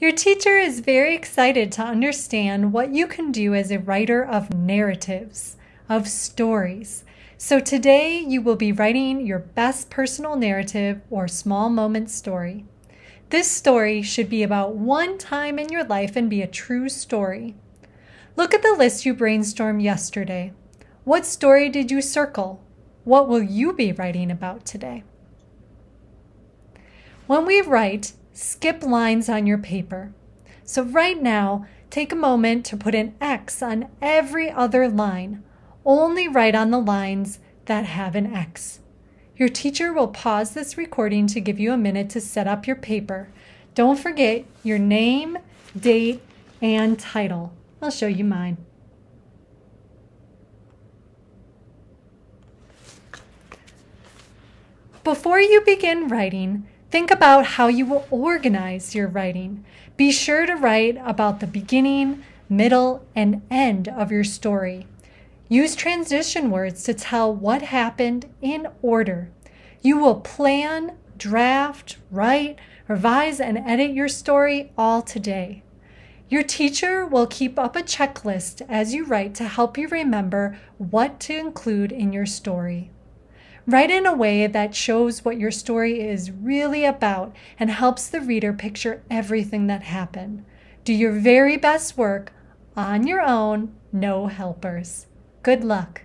Your teacher is very excited to understand what you can do as a writer of narratives, of stories. So today you will be writing your best personal narrative or small moment story. This story should be about one time in your life and be a true story. Look at the list you brainstormed yesterday. What story did you circle? What will you be writing about today? When we write, skip lines on your paper. So right now, take a moment to put an X on every other line. Only write on the lines that have an X. Your teacher will pause this recording to give you a minute to set up your paper. Don't forget your name, date, and title. I'll show you mine. Before you begin writing, Think about how you will organize your writing. Be sure to write about the beginning, middle, and end of your story. Use transition words to tell what happened in order. You will plan, draft, write, revise, and edit your story all today. Your teacher will keep up a checklist as you write to help you remember what to include in your story. Write in a way that shows what your story is really about and helps the reader picture everything that happened. Do your very best work on your own, no helpers. Good luck.